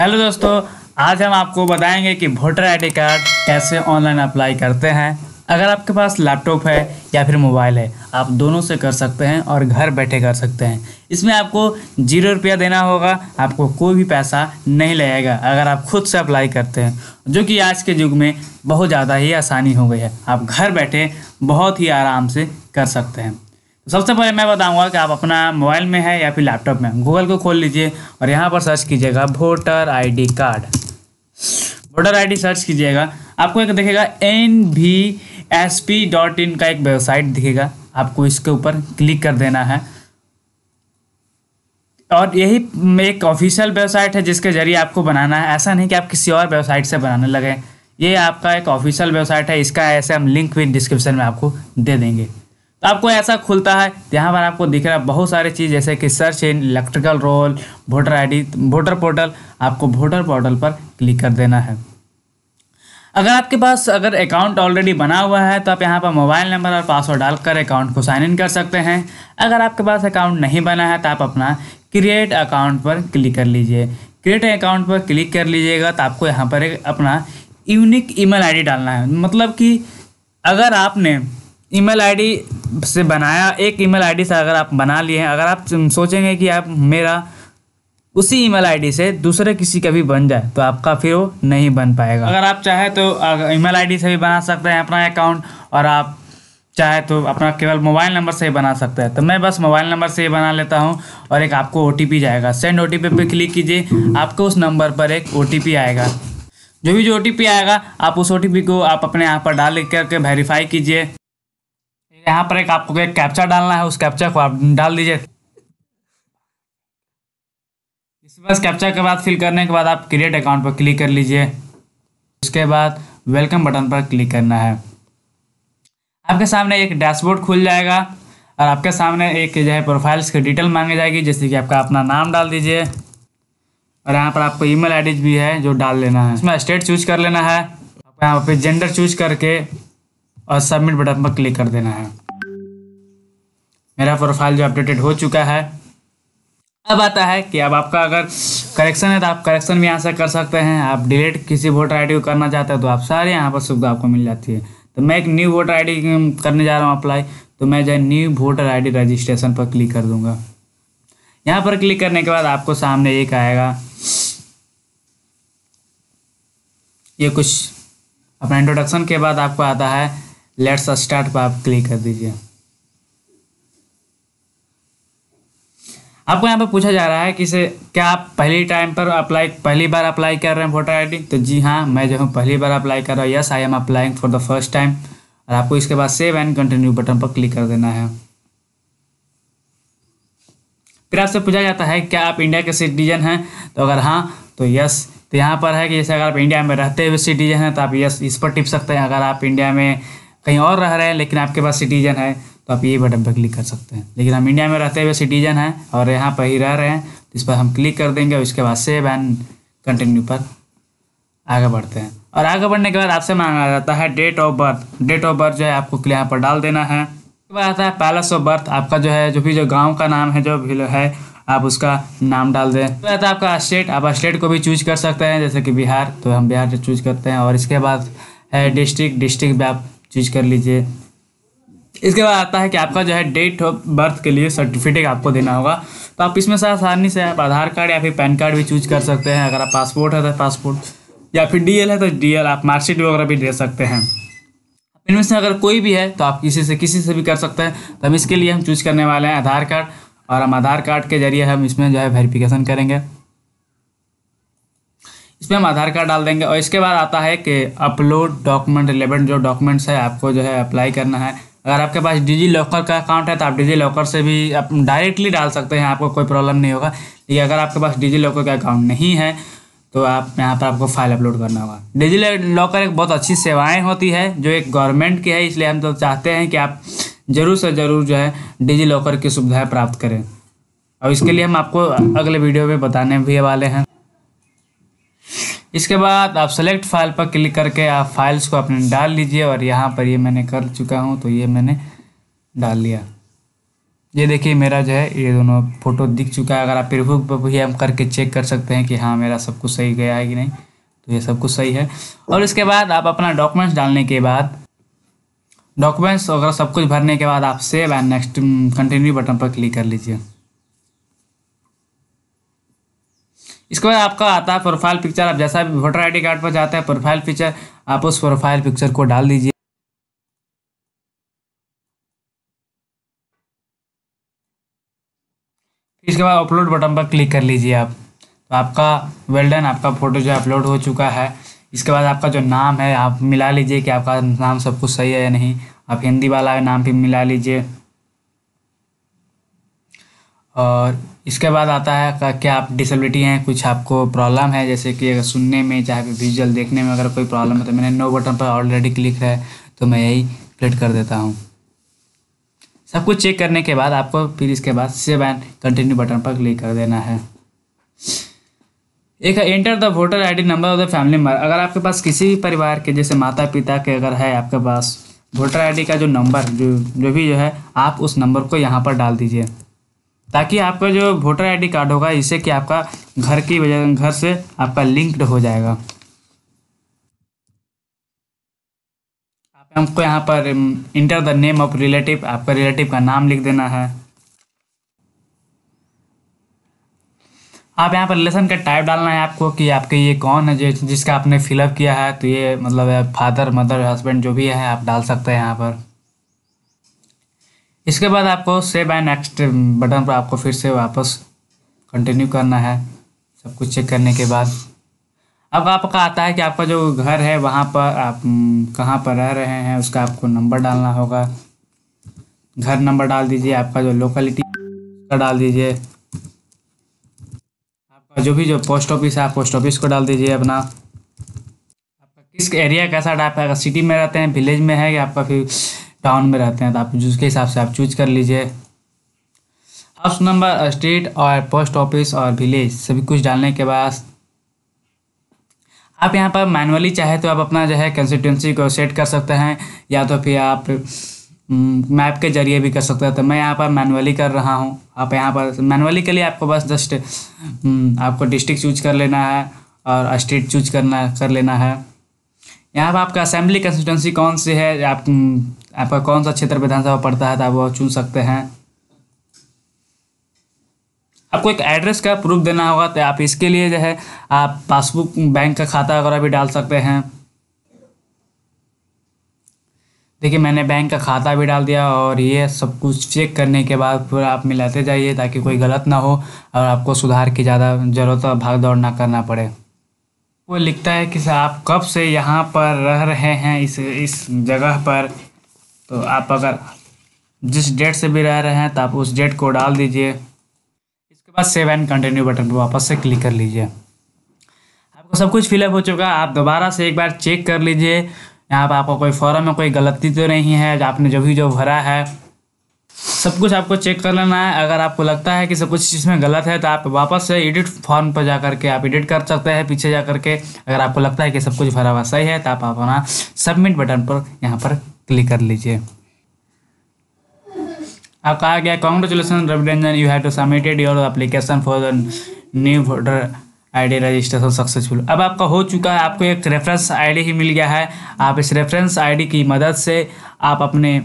hello दोस्तों आज हम आपको बताएंगे कि वोटर आईडी कार्ड कैसे ऑनलाइन अप्लाई करते हैं अगर आपके पास लैपटॉप है या फिर मोबाइल है आप दोनों से कर सकते हैं और घर बैठे कर सकते हैं इसमें आपको जीरो रुपया देना होगा आपको कोई भी पैसा नहीं लगेगा अगर आप खुद से अप्लाई करते हैं जो कि आज के युग में बहुत ज़्यादा ही आसानी हो गई है आप घर बैठे बहुत ही आराम से कर सकते हैं सबसे पहले मैं बताऊंगा कि आप अपना मोबाइल में है या फिर लैपटॉप में गूगल को खोल लीजिए और यहाँ पर सर्च कीजिएगा voter ID card voter ID search कीजिएगा आपको एक दिखेगा एन भी एस पी डॉट इन का एक वेबसाइट दिखेगा आपको इसके ऊपर क्लिक कर देना है और यही एक ऑफिशियल वेबसाइट है जिसके जरिए आपको बनाना है ऐसा नहीं कि आप किसी और वेबसाइट से बनाने लगें ये आपका एक ऑफिशियल वेबसाइट है इसका ऐसे हम लिंक भी डिस्क्रिप्शन में आपको दे देंगे आपको ऐसा खुलता है यहाँ पर आपको दिख रहा है बहुत सारे चीज़ जैसे कि search in electrical roll voter ID voter portal आपको वोटर पोर्टल पर क्लिक कर देना है अगर आपके पास अगर अकाउंट ऑलरेडी बना हुआ है तो आप यहाँ पर मोबाइल नंबर और पासवर्ड डालकर अकाउंट को साइन इन कर सकते हैं अगर आपके पास अकाउंट नहीं बना है तो आप अपना क्रिएट अकाउंट पर क्लिक कर लीजिए क्रिएट अकाउंट पर क्लिक कर लीजिएगा तो आपको यहाँ पर एक अपना यूनिक ईमेल आईडी डालना है मतलब कि अगर आपने ईमेल आईडी से बनाया एक ईमेल आईडी से अगर आप बना लिए हैं अगर आप सोचेंगे कि आप मेरा उसी ईमेल आईडी से दूसरे किसी का भी बन जाए तो आपका फिर वो नहीं बन पाएगा अगर आप चाहे तो ईमेल आईडी से भी बना सकते हैं अपना अकाउंट और आप चाहे तो अपना केवल मोबाइल नंबर से ही बना सकते हैं तो मैं बस मोबाइल नंबर से ही बना लेता हूं और एक आपको ओ जाएगा सेंड ओ पे क्लिक कीजिए आपको उस नंबर पर एक ओ आएगा जो भी जो ओ आएगा आप उस ओ को आप अपने यहाँ पर डाल करके वेरीफाई कीजिए यहाँ पर एक आपको एक कैप्चा डालना है उस कैप्चा को आप डाल दीजिए इसके बाद कैप्चा के बाद फिल करने के बाद आप क्रिएट अकाउंट पर क्लिक कर लीजिए उसके बाद वेलकम बटन पर क्लिक करना है आपके सामने एक डैशबोर्ड खुल जाएगा और आपके सामने एक जो है प्रोफाइल्स की डिटेल मांगी जाएगी जैसे कि आपका अपना नाम डाल दीजिए और यहाँ पर आपको ईमेल आईडी भी है जो डाल लेना है इसमें स्टेट चूज कर लेना है यहाँ पर जेंडर चूज करके और सबमिट बटन पर क्लिक कर देना है मेरा प्रोफाइल जो अपडेटेड हो चुका है अब आता है कि अब आपका अगर करेक्शन है तो आप करेक्शन भी यहाँ से कर सकते हैं आप डिलीट किसी वोटर आईडी को करना चाहते हैं तो आप सारे यहाँ पर सुविधा आपको मिल जाती है तो मैं एक न्यू वोटर आईडी करने जा रहा हूँ अप्लाई तो मैं जो न्यू वोटर आईडी रजिस्ट्रेशन पर क्लिक कर दूंगा यहाँ पर क्लिक करने के बाद आपको सामने एक आएगा ये कुछ अपना इंट्रोडक्शन के बाद आपको आता है लेट्स स्टार्ट पर आप क्लिक कर दीजिए आपको यहाँ पर पूछा जा रहा है कि से क्या आप पहली टाइम पर अप्लाई पहली बार अप्लाई कर रहे हैं वोटर आईडी तो जी हाँ मैं जो हूँ पहली बार अप्लाई कर रहा हूँ yes I am applying for the first time और आपको इसके बाद सेव एंड कंटिन्यू बटन पर क्लिक कर देना है फिर आपसे पूछा जाता है क्या आप इंडिया के सिटीजन हैं तो अगर हाँ तो यस तो यहाँ पर है कि जैसे अगर आप इंडिया में रहते हुए सिटीजन हैं तो आप यस इस पर टिप सकते हैं अगर आप इंडिया में कहीं और रह रहे हैं लेकिन आपके पास सिटीजन है तो आप ये बटन पर क्लिक कर सकते हैं लेकिन हम इंडिया में रहते हुए सिटीजन हैं और यहाँ पर ही रह रहे हैं तो इस पर हम क्लिक कर देंगे और इसके बाद सेव एंड कंटिन्यू पर आगे बढ़ते हैं और आगे बढ़ने के बाद आपसे मांगा जाता है date of birth date of birth जो है आपको यहाँ पर डाल देना है उसके बाद आता है पैलेस ऑफ बर्थ आपका जो है जो भी जो गाँव का नाम है जो भी है आप उसका नाम डाल दें तो आता है आपका स्टेट आप स्टेट को भी चूज कर सकते हैं जैसे कि बिहार तो हम बिहार से चूज करते हैं और इसके बाद है डिस्ट्रिक्ट डिस्ट्रिक्ट भी आप चीज़ कर लीजिए इसके बाद आता है कि आपका जो है डेट ऑफ बर्थ के लिए सर्टिफिकेट आपको देना होगा तो आप इसमें से आसानी से आप आधार कार्ड या फिर पैन कार्ड भी चूज कर सकते हैं अगर आप पासपोर्ट है तो पासपोर्ट या फिर डीएल है तो डीएल आप मार्कशीट वगैरह भी दे सकते हैं इनमें से अगर कोई भी है तो आप किसी से किसी से भी कर सकते हैं तो हम इसके लिए हम चूज करने वाले हैं आधार कार्ड और हम आधार कार्ड के जरिए हम इसमें जो है वेरिफिकेशन करेंगे इसमें हम आधार कार्ड डाल देंगे और इसके बाद आता है कि अपलोड डॉक्यूमेंट रिलेवेंट जो डॉक्यूमेंट्स है आपको जो है अप्लाई करना है अगर आपके पास डिजी लॉकर का अकाउंट है तो आप डिजी लॉकर से भी आप डायरेक्टली डाल सकते हैं आपको कोई प्रॉब्लम नहीं होगा लेकिन अगर आपके पास डिजी लॉकर का अकाउंट नहीं है तो आप यहाँ पर आपको फाइल अपलोड करना होगा डिजी लॉकर एक बहुत अच्छी सेवाएँ होती है जो एक गवर्नमेंट की है इसलिए हम तो चाहते हैं कि आप ज़रूर से ज़रूर जो है डिजी लॉकर की सुविधाएँ प्राप्त करें और इसके लिए हम आपको अगले वीडियो में बताने भी वाले हैं इसके बाद आप सेलेक्ट फाइल पर क्लिक करके आप फाइल्स को अपने डाल लीजिए और यहाँ पर ये मैंने कर चुका हूँ तो ये मैंने डाल लिया ये देखिए मेरा जो है ये दोनों फ़ोटो दिख चुका है अगर आप प्रिव्यू पर भी हम करके चेक कर सकते हैं कि हाँ मेरा सब कुछ सही गया है कि नहीं तो ये सब कुछ सही है और इसके बाद आप अपना डॉक्यूमेंट्स डालने के बाद डॉक्यूमेंट्स वगैरह सब कुछ भरने के बाद आप save and next continue button पर क्लिक कर लीजिए इसके बाद आपका आता है प्रोफाइल पिक्चर आप जैसा भी वोटर आई कार्ड पर जाते हैं प्रोफाइल पिक्चर आप उस प्रोफाइल पिक्चर को डाल दीजिए इसके बाद अपलोड बटन पर क्लिक कर लीजिए आप तो आपका वेल्डन आपका फ़ोटो जो अपलोड हो चुका है इसके बाद आपका जो नाम है आप मिला लीजिए कि आपका नाम सब कुछ सही है या नहीं आप हिंदी वाला नाम भी मिला लीजिए और इसके बाद आता है क्या आप डिसेबिलिटी हैं कुछ आपको प्रॉब्लम है जैसे कि अगर सुनने में चाहे विजुअल देखने में अगर कोई प्रॉब्लम है तो मैंने नो बटन पर ऑलरेडी क्लिक है तो मैं यही क्लिक कर देता हूँ सब कुछ चेक करने के बाद आपको फिर इसके बाद सेव एंड कंटिन्यू बटन पर क्लिक कर देना है एक है enter the voter ID number of the family member अगर आपके पास किसी भी परिवार के जैसे माता पिता के अगर है आपके पास वोटर आईडी का जो नंबर जो जो भी जो है आप उस नंबर को यहाँ पर डाल दीजिए ताकि आपका जो वोटर आईडी कार्ड होगा इससे कि आपका घर की वजह घर से आपका लिंक्ड हो जाएगा हमको यहाँ पर enter the name of relative आपका रिलेटिव का नाम लिख देना है आप यहाँ पर लेसन का टाइप डालना है आपको कि आपके ये कौन है जिसका आपने फिलअप किया है तो ये मतलब फादर मदर हस्बैंड जो भी है आप डाल सकते हैं यहाँ पर इसके बाद आपको सेव एंड नेक्स्ट बटन पर आपको फिर से वापस कंटिन्यू करना है सब कुछ चेक करने के बाद अब आपका आता है कि आपका जो घर है वहाँ पर आप हम्म, कहाँ पर रह रहे हैं उसका आपको नंबर डालना होगा घर नंबर डाल दीजिए आपका जो लोकेलिटी का डाल दीजिए आपका जो भी जो पोस्ट ऑफिस है आप पोस्ट ऑफिस को डाल दीजिए अपना आपका किस एरिया कैसा डाप है अगर सिटी में रहते हैं विलेज में है या आपका फिर टाउन में रहते हैं तो आप जिसके हिसाब से आप चूज कर लीजिए हाउस नंबर स्टेट और पोस्ट ऑफिस और विलेज सभी कुछ डालने के बाद आप यहाँ पर मैनुअली चाहे तो आप अपना जो है कंस्टिट्यूंसी को सेट कर सकते हैं या तो फिर आप मैप mm, के जरिए भी कर सकते हैं तो मैं यहाँ पर मैनुअली कर रहा हूँ आप यहाँ पर मैनुअली के लिए आपको बस जस्ट mm, आपको डिस्ट्रिक्ट चूज कर लेना है और स्टेट चूज करना कर लेना है यहाँ पर आपका असेंबली कंस्टिट्यूंसी कौन सी है आप mm, आपका कौन सा क्षेत्र विधानसभा पड़ता है तो आप चुन सकते हैं आपको एक एड्रेस का प्रूफ देना होगा तो आप इसके लिए जो है आप पासबुक बैंक का खाता वगैरह भी डाल सकते हैं देखिए मैंने बैंक का खाता भी डाल दिया और ये सब कुछ चेक करने के बाद फिर आप मिलाते जाइए ताकि कोई गलत ना हो और आपको सुधार की ज़्यादा ज़रूरत और भाग दौड़ ना करना पड़े वो लिखता है कि आप कब से यहाँ पर रह रहे हैं इस इस जगह पर तो आप अगर जिस डेट से भी रह रहे हैं तो आप उस डेट को डाल दीजिए इसके बाद सेव एंड कंटिन्यू बटन पर वापस से क्लिक कर लीजिए आपको सब कुछ फिलअप हो चुका है आप दोबारा से एक बार चेक कर लीजिए यहाँ पर आपको कोई फॉर्म में कोई गलती तो नहीं है आपने जो भी जो भरा है सब कुछ आपको चेक कर लेना है अगर आपको लगता है कि सब कुछ इसमें गलत है तो आप वापस से एडिट फॉर्म पर जा करके आप एडिट कर सकते हैं पीछे जा करके अगर आपको लगता है कि सब कुछ भरा हुआ सही है तो आप अपना सबमिट बटन पर यहाँ पर क्लिक कर लीजिए अब कहा गया congratulation Ravi Ranjan you have to submitted your application for the new voter ID registration successful अब आपका हो चुका है आपको एक रेफरेंस आईडी ही मिल गया है आप इस रेफरेंस आईडी की मदद से आप अपने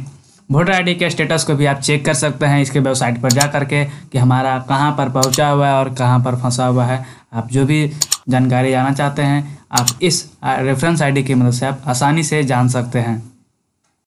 वोटर आईडी के स्टेटस को भी आप चेक कर सकते हैं इसके वेबसाइट पर जा करके कि हमारा कहाँ पर पहुँचा हुआ है और कहाँ पर फंसा हुआ है आप जो भी जानकारी जाना चाहते हैं आप इस रेफरेंस डी की मदद से आप आसानी से जान सकते हैं